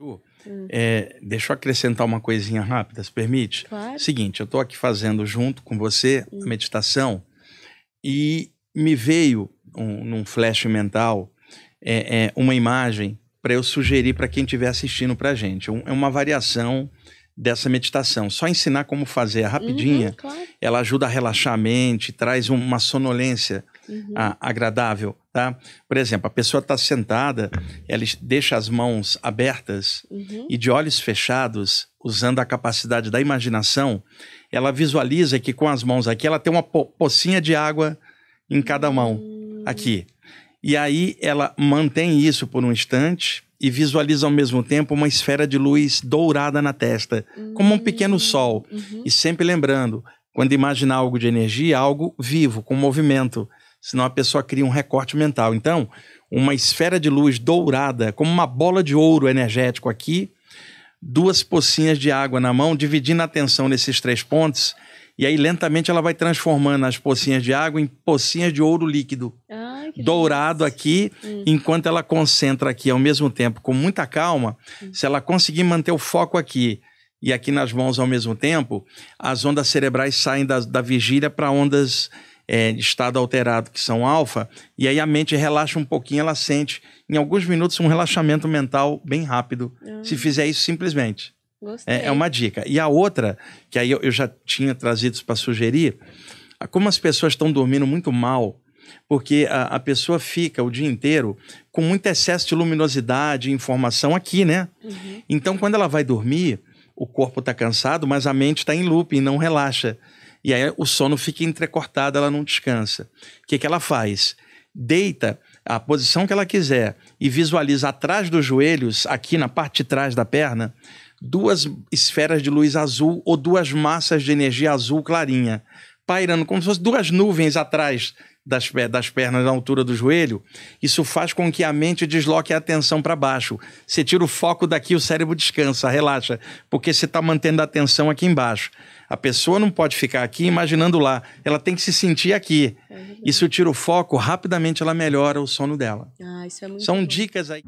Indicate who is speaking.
Speaker 1: hum. é, deixa eu acrescentar uma coisinha rápida, se permite? Claro. Seguinte, eu estou aqui fazendo junto com você hum. a meditação e me veio um, num flash mental é, é, uma imagem para eu sugerir para quem estiver assistindo para a gente. Um, é uma variação dessa meditação. Só ensinar como fazer rapidinha, uhum, claro. ela ajuda a relaxar a mente, traz uma sonolência uhum. Ah, agradável, tá? Por exemplo, a pessoa está sentada, ela deixa as mãos abertas uhum. e de olhos fechados, usando a capacidade da imaginação, ela visualiza que com as mãos aqui ela tem uma po pocinha de água em cada mão, uhum. aqui. E aí ela mantém isso por um instante e visualiza ao mesmo tempo uma esfera de luz dourada na testa, como um pequeno hum. sol. Uhum. E sempre lembrando, quando imaginar algo de energia, algo vivo, com movimento senão a pessoa cria um recorte mental. Então, uma esfera de luz dourada, como uma bola de ouro energético aqui, duas pocinhas de água na mão, dividindo a atenção nesses três pontos, e aí lentamente ela vai transformando as pocinhas de água em pocinhas de ouro líquido. dourado aqui, hum. enquanto ela concentra aqui ao mesmo tempo com muita calma, hum. se ela conseguir manter o foco aqui e aqui nas mãos ao mesmo tempo, as ondas cerebrais saem da, da vigília para ondas é, de estado alterado, que são alfa, e aí a mente relaxa um pouquinho, ela sente em alguns minutos um relaxamento mental bem rápido, ah. se fizer isso simplesmente. É, é, uma dica. E a outra, que aí eu, eu já tinha trazido para sugerir, como as pessoas estão dormindo muito mal, porque a, a, pessoa fica o dia inteiro com muito excesso de luminosidade e informação aqui, né? Uhum. Então, quando ela vai dormir, o corpo está cansado, mas a mente está em looping, não relaxa. E aí o sono fica entrecortado, ela não descansa. O que, que ela faz? Deita a posição que ela quiser e visualiza atrás dos joelhos, aqui na parte de trás da perna, duas esferas de luz azul ou duas massas de energia azul clarinha, pairando como se fossem duas nuvens atrás das, das pernas na altura do joelho, isso faz com que a mente desloque a atenção para baixo. Você tira o foco daqui, o cérebro descansa, relaxa, porque você está mantendo a atenção aqui embaixo. A pessoa não pode ficar aqui imaginando lá. Ela tem que se sentir aqui. É isso tira o foco, rapidamente ela melhora o sono dela. Ah, isso é muito São bom. dicas aí.